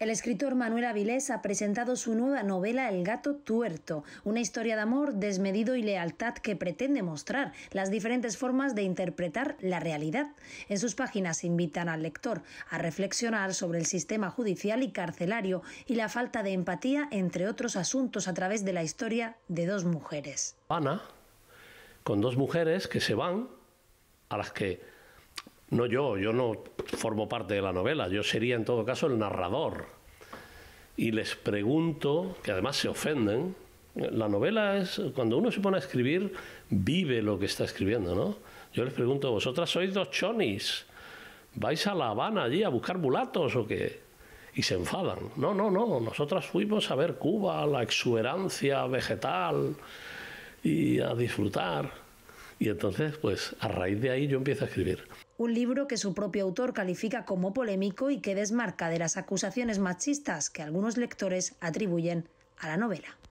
El escritor Manuel Avilés ha presentado su nueva novela El gato tuerto, una historia de amor desmedido y lealtad que pretende mostrar las diferentes formas de interpretar la realidad. En sus páginas invitan al lector a reflexionar sobre el sistema judicial y carcelario y la falta de empatía, entre otros asuntos, a través de la historia de dos mujeres. Ana, con dos mujeres que se van, a las que no yo, yo no formo parte de la novela, yo sería en todo caso el narrador. Y les pregunto, que además se ofenden, la novela es, cuando uno se pone a escribir, vive lo que está escribiendo, ¿no? Yo les pregunto, vosotras sois dos chonis, ¿vais a La Habana allí a buscar mulatos o qué? Y se enfadan. No, no, no, nosotras fuimos a ver Cuba, la exuberancia vegetal y a disfrutar. Y entonces, pues a raíz de ahí yo empiezo a escribir un libro que su propio autor califica como polémico y que desmarca de las acusaciones machistas que algunos lectores atribuyen a la novela.